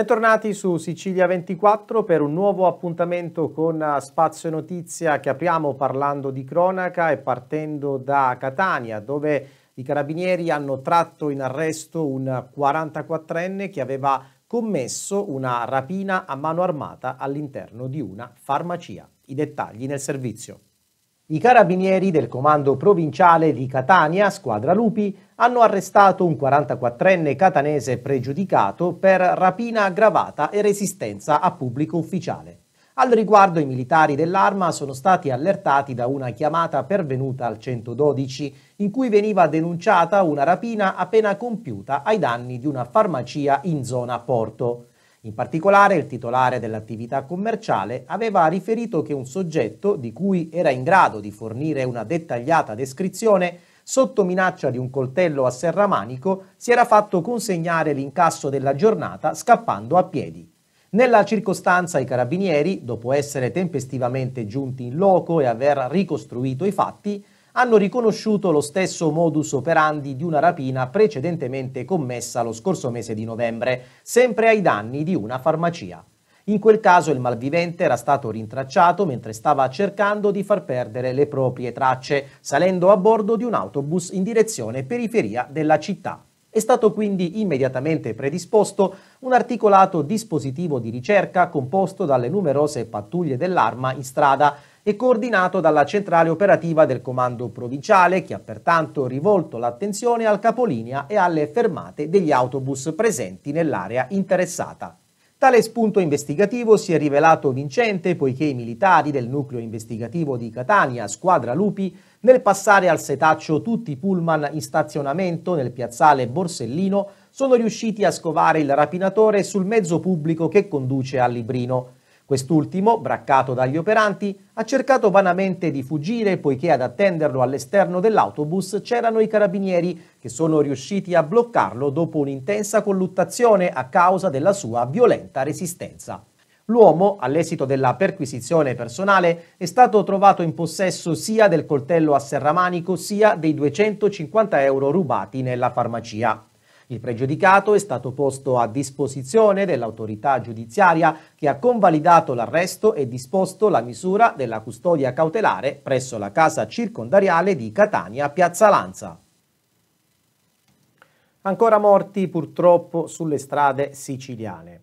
Bentornati su Sicilia 24 per un nuovo appuntamento con eh, Spazio Notizia che apriamo parlando di cronaca e partendo da Catania dove i carabinieri hanno tratto in arresto un 44enne che aveva commesso una rapina a mano armata all'interno di una farmacia. I dettagli nel servizio. I carabinieri del comando provinciale di Catania, squadra Lupi, hanno arrestato un 44enne catanese pregiudicato per rapina aggravata e resistenza a pubblico ufficiale. Al riguardo i militari dell'arma sono stati allertati da una chiamata pervenuta al 112 in cui veniva denunciata una rapina appena compiuta ai danni di una farmacia in zona Porto. In particolare il titolare dell'attività commerciale aveva riferito che un soggetto di cui era in grado di fornire una dettagliata descrizione sotto minaccia di un coltello a serramanico si era fatto consegnare l'incasso della giornata scappando a piedi. Nella circostanza i carabinieri, dopo essere tempestivamente giunti in loco e aver ricostruito i fatti, hanno riconosciuto lo stesso modus operandi di una rapina precedentemente commessa lo scorso mese di novembre, sempre ai danni di una farmacia. In quel caso il malvivente era stato rintracciato mentre stava cercando di far perdere le proprie tracce, salendo a bordo di un autobus in direzione periferia della città. È stato quindi immediatamente predisposto un articolato dispositivo di ricerca composto dalle numerose pattuglie dell'arma in strada e coordinato dalla centrale operativa del comando provinciale che ha pertanto rivolto l'attenzione al capolinea e alle fermate degli autobus presenti nell'area interessata. Tale spunto investigativo si è rivelato vincente poiché i militari del nucleo investigativo di Catania, squadra Lupi, nel passare al setaccio tutti i pullman in stazionamento nel piazzale Borsellino, sono riusciti a scovare il rapinatore sul mezzo pubblico che conduce a Librino. Quest'ultimo, braccato dagli operanti, ha cercato vanamente di fuggire poiché ad attenderlo all'esterno dell'autobus c'erano i carabinieri che sono riusciti a bloccarlo dopo un'intensa colluttazione a causa della sua violenta resistenza. L'uomo, all'esito della perquisizione personale, è stato trovato in possesso sia del coltello a serramanico sia dei 250 euro rubati nella farmacia. Il pregiudicato è stato posto a disposizione dell'autorità giudiziaria che ha convalidato l'arresto e disposto la misura della custodia cautelare presso la casa circondariale di Catania Piazza Lanza. Ancora morti purtroppo sulle strade siciliane.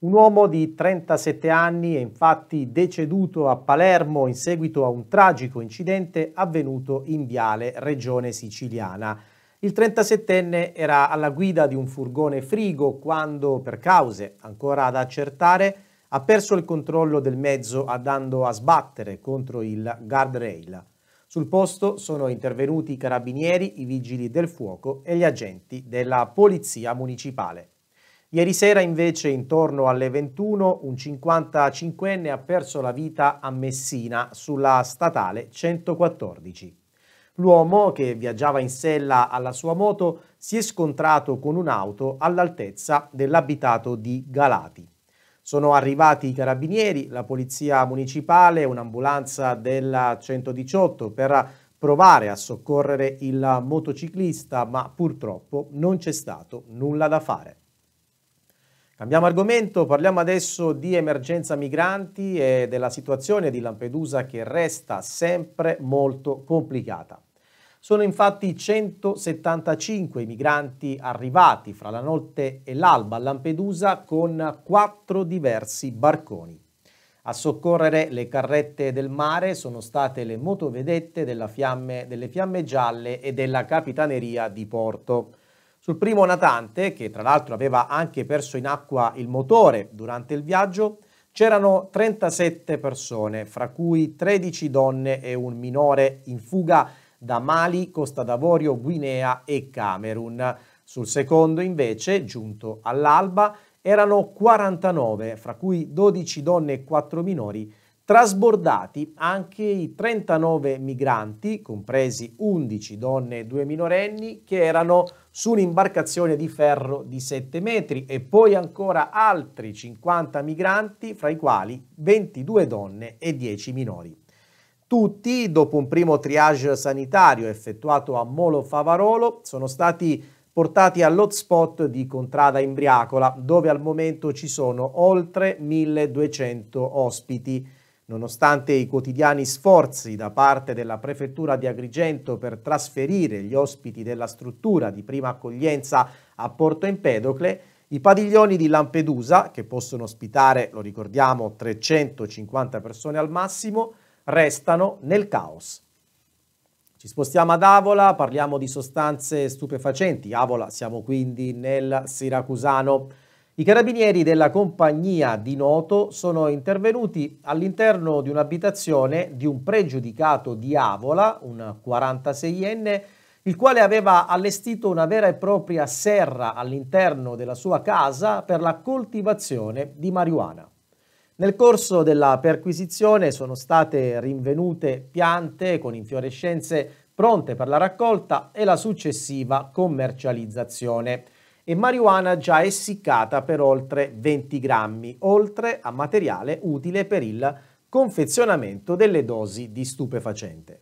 Un uomo di 37 anni è infatti deceduto a Palermo in seguito a un tragico incidente avvenuto in Viale, Regione Siciliana. Il 37enne era alla guida di un furgone frigo quando, per cause ancora da accertare, ha perso il controllo del mezzo andando a sbattere contro il guardrail. Sul posto sono intervenuti i carabinieri, i vigili del fuoco e gli agenti della polizia municipale. Ieri sera invece intorno alle 21 un 55enne ha perso la vita a Messina sulla statale 114. L'uomo, che viaggiava in sella alla sua moto, si è scontrato con un'auto all'altezza dell'abitato di Galati. Sono arrivati i carabinieri, la polizia municipale, un'ambulanza del 118 per provare a soccorrere il motociclista, ma purtroppo non c'è stato nulla da fare. Cambiamo argomento, parliamo adesso di emergenza migranti e della situazione di Lampedusa che resta sempre molto complicata. Sono infatti 175 i migranti arrivati fra la notte e l'alba a Lampedusa con quattro diversi barconi. A soccorrere le carrette del mare sono state le motovedette fiamme, delle Fiamme Gialle e della Capitaneria di Porto. Sul primo natante, che tra l'altro aveva anche perso in acqua il motore durante il viaggio, c'erano 37 persone, fra cui 13 donne e un minore in fuga da Mali, Costa d'Avorio, Guinea e Camerun. Sul secondo, invece, giunto all'alba, erano 49, fra cui 12 donne e 4 minori Trasbordati anche i 39 migranti, compresi 11 donne e due minorenni, che erano su un'imbarcazione di ferro di 7 metri e poi ancora altri 50 migranti, fra i quali 22 donne e 10 minori. Tutti, dopo un primo triage sanitario effettuato a Molo Favarolo, sono stati portati all'hotspot di Contrada Imbriacola, dove al momento ci sono oltre 1200 ospiti. Nonostante i quotidiani sforzi da parte della Prefettura di Agrigento per trasferire gli ospiti della struttura di prima accoglienza a Porto Empedocle, i padiglioni di Lampedusa, che possono ospitare, lo ricordiamo, 350 persone al massimo, restano nel caos. Ci spostiamo ad Avola, parliamo di sostanze stupefacenti. Avola, siamo quindi nel Siracusano. I carabinieri della compagnia di Noto sono intervenuti all'interno di un'abitazione di un pregiudicato di Avola, un 46enne, il quale aveva allestito una vera e propria serra all'interno della sua casa per la coltivazione di marijuana. Nel corso della perquisizione sono state rinvenute piante con infiorescenze pronte per la raccolta e la successiva commercializzazione e marijuana già essiccata per oltre 20 grammi, oltre a materiale utile per il confezionamento delle dosi di stupefacente.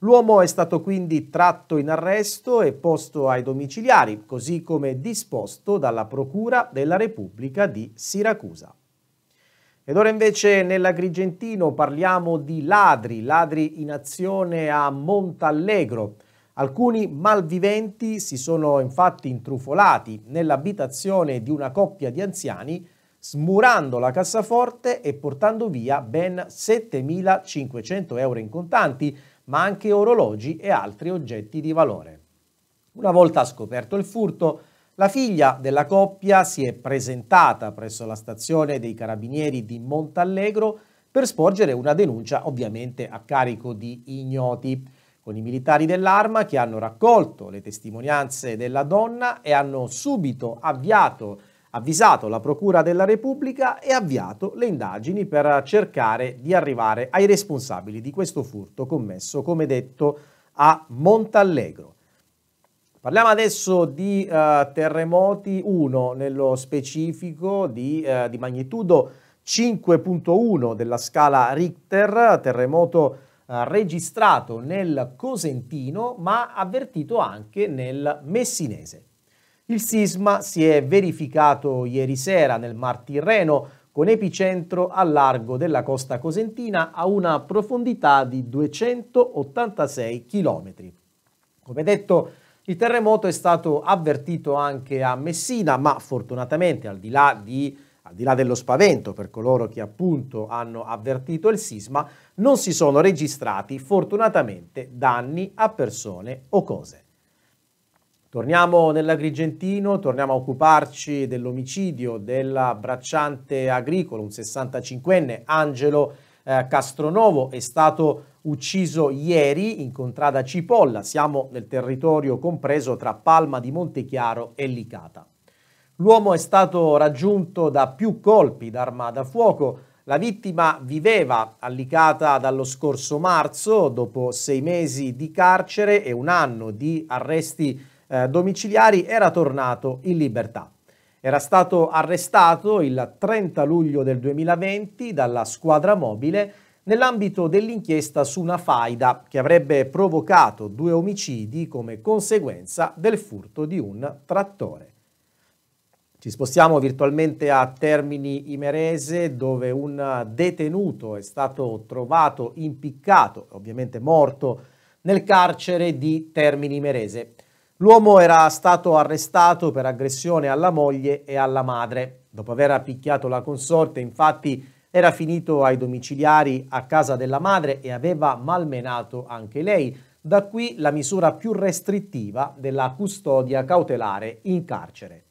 L'uomo è stato quindi tratto in arresto e posto ai domiciliari, così come disposto dalla Procura della Repubblica di Siracusa. Ed ora invece nell'Agrigentino parliamo di ladri, ladri in azione a Montallegro. Alcuni malviventi si sono infatti intrufolati nell'abitazione di una coppia di anziani, smurando la cassaforte e portando via ben 7.500 euro in contanti, ma anche orologi e altri oggetti di valore. Una volta scoperto il furto, la figlia della coppia si è presentata presso la stazione dei carabinieri di Montallegro per sporgere una denuncia ovviamente a carico di ignoti con i militari dell'arma che hanno raccolto le testimonianze della donna e hanno subito avviato, avvisato la Procura della Repubblica e avviato le indagini per cercare di arrivare ai responsabili di questo furto commesso, come detto, a Montallegro. Parliamo adesso di uh, terremoti, uno nello specifico di, uh, di magnitudo 5.1 della scala Richter, terremoto eh, registrato nel Cosentino ma avvertito anche nel Messinese. Il sisma si è verificato ieri sera nel Mar Tirreno con epicentro a largo della costa cosentina a una profondità di 286 km. Come detto, il terremoto è stato avvertito anche a Messina, ma fortunatamente al di là di al di là dello spavento per coloro che appunto hanno avvertito il sisma, non si sono registrati fortunatamente danni a persone o cose. Torniamo nell'Agrigentino, torniamo a occuparci dell'omicidio dell'abbracciante agricolo, un 65enne, Angelo eh, Castronovo, è stato ucciso ieri in contrada Cipolla, siamo nel territorio compreso tra Palma di Montechiaro e Licata. L'uomo è stato raggiunto da più colpi d'arma da fuoco. La vittima viveva allicata dallo scorso marzo, dopo sei mesi di carcere e un anno di arresti eh, domiciliari, era tornato in libertà. Era stato arrestato il 30 luglio del 2020 dalla squadra mobile nell'ambito dell'inchiesta su una faida che avrebbe provocato due omicidi come conseguenza del furto di un trattore. Ci spostiamo virtualmente a Termini Imerese dove un detenuto è stato trovato impiccato, ovviamente morto, nel carcere di Termini Imerese. L'uomo era stato arrestato per aggressione alla moglie e alla madre. Dopo aver picchiato la consorte, infatti, era finito ai domiciliari a casa della madre e aveva malmenato anche lei. Da qui la misura più restrittiva della custodia cautelare in carcere.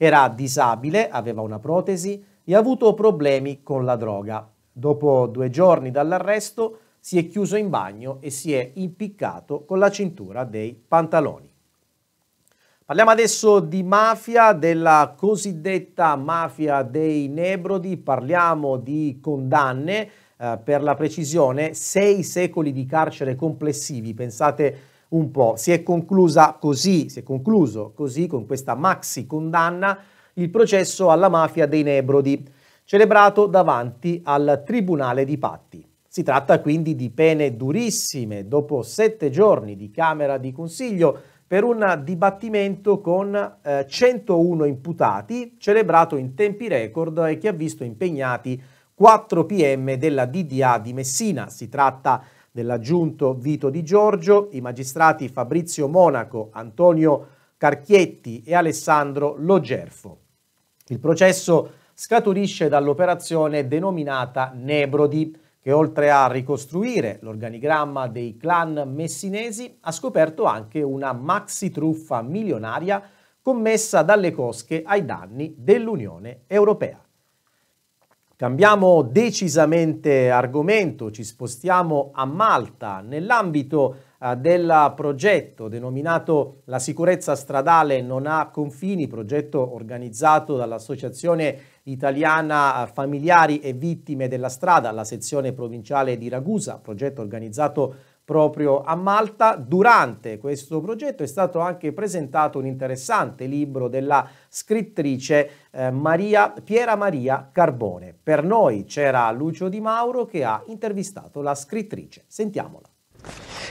Era disabile, aveva una protesi e ha avuto problemi con la droga. Dopo due giorni dall'arresto si è chiuso in bagno e si è impiccato con la cintura dei pantaloni. Parliamo adesso di mafia, della cosiddetta mafia dei Nebrodi, parliamo di condanne, eh, per la precisione, sei secoli di carcere complessivi, pensate un po'. Si è conclusa così, si è concluso così con questa maxi condanna il processo alla mafia dei Nebrodi, celebrato davanti al Tribunale di Patti. Si tratta quindi di pene durissime, dopo sette giorni di Camera di Consiglio, per un dibattimento con eh, 101 imputati, celebrato in tempi record e che ha visto impegnati 4 PM della DDA di Messina. Si tratta di dell'aggiunto Vito Di Giorgio, i magistrati Fabrizio Monaco, Antonio Carchietti e Alessandro Logerfo. Il processo scaturisce dall'operazione denominata Nebrodi, che oltre a ricostruire l'organigramma dei clan messinesi ha scoperto anche una maxi truffa milionaria commessa dalle cosche ai danni dell'Unione Europea. Cambiamo decisamente argomento, ci spostiamo a Malta nell'ambito eh, del progetto denominato La sicurezza stradale non ha confini, progetto organizzato dall'Associazione italiana eh, familiari e vittime della strada la sezione provinciale di Ragusa, progetto organizzato proprio a Malta. Durante questo progetto è stato anche presentato un interessante libro della scrittrice eh, Maria, Piera Maria Carbone. Per noi c'era Lucio Di Mauro che ha intervistato la scrittrice. Sentiamola.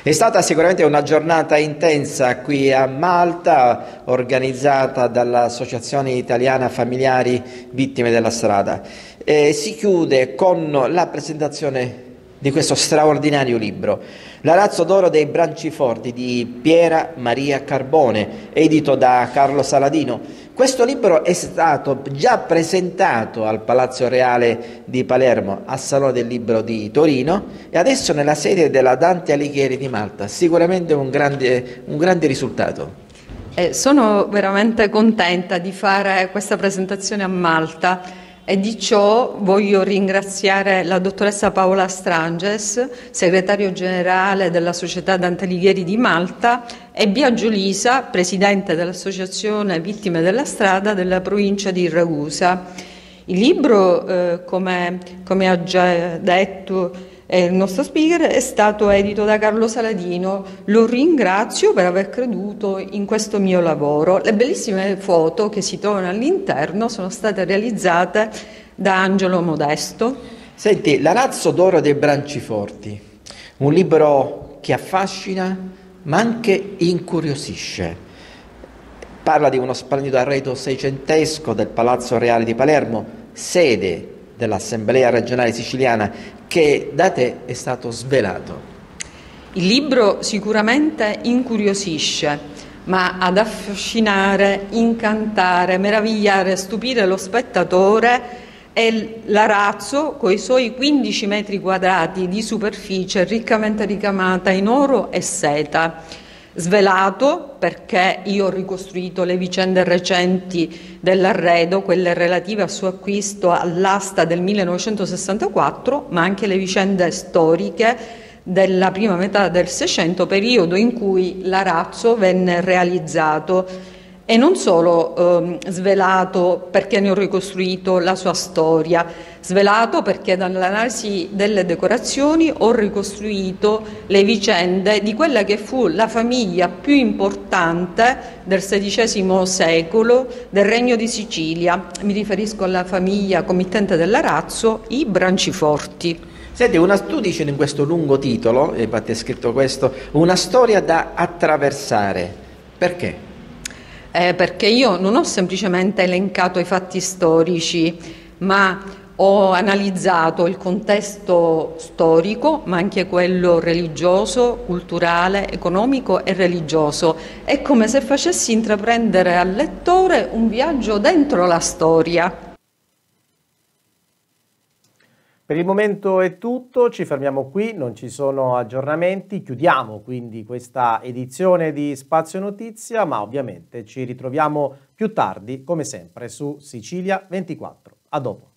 È stata sicuramente una giornata intensa qui a Malta, organizzata dall'Associazione Italiana Familiari Vittime della Strada. Eh, si chiude con la presentazione di questo straordinario libro, L'arazzo d'oro dei branciforti di Piera Maria Carbone, edito da Carlo Saladino. Questo libro è stato già presentato al Palazzo Reale di Palermo, al Salone del Libro di Torino e adesso nella sede della Dante Alighieri di Malta. Sicuramente un grande, un grande risultato. Eh, sono veramente contenta di fare questa presentazione a Malta e di ciò voglio ringraziare la dottoressa Paola Stranges, segretario generale della Società Dante Alighieri di Malta, e Biagio Lisa, presidente dell'Associazione Vittime della Strada della provincia di Ragusa. Il libro, eh, come, come ha già detto e eh, il nostro speaker è stato edito da Carlo Saladino. Lo ringrazio per aver creduto in questo mio lavoro. Le bellissime foto che si trovano all'interno sono state realizzate da Angelo Modesto. Senti, L'arazzo d'oro dei Branciforti, un libro che affascina ma anche incuriosisce. Parla di uno splendido arredo seicentesco del Palazzo Reale di Palermo, sede dell'Assemblea regionale siciliana che da te è stato svelato. Il libro sicuramente incuriosisce, ma ad affascinare, incantare, meravigliare, stupire lo spettatore è l'arazzo con i suoi 15 metri quadrati di superficie riccamente ricamata in oro e seta svelato perché io ho ricostruito le vicende recenti dell'arredo, quelle relative al suo acquisto all'asta del 1964, ma anche le vicende storiche della prima metà del Seicento, periodo in cui l'arazzo venne realizzato e non solo ehm, svelato perché ne ho ricostruito la sua storia, svelato perché dall'analisi delle decorazioni ho ricostruito le vicende di quella che fu la famiglia più importante del XVI secolo del Regno di Sicilia. Mi riferisco alla famiglia committente dell'Arazzo, i Branciforti. Senti, una, tu dici in questo lungo titolo, e batte scritto questo, una storia da attraversare. Perché? eh, perché io non ho semplicemente elencato i fatti storici, ma ho analizzato il contesto storico, ma anche quello religioso, culturale, economico e religioso. È come se facessi intraprendere al lettore un viaggio dentro la storia. Per il momento è tutto, ci fermiamo qui, non ci sono aggiornamenti, chiudiamo quindi questa edizione di Spazio Notizia, ma ovviamente ci ritroviamo più tardi, come sempre, su Sicilia 24. A dopo.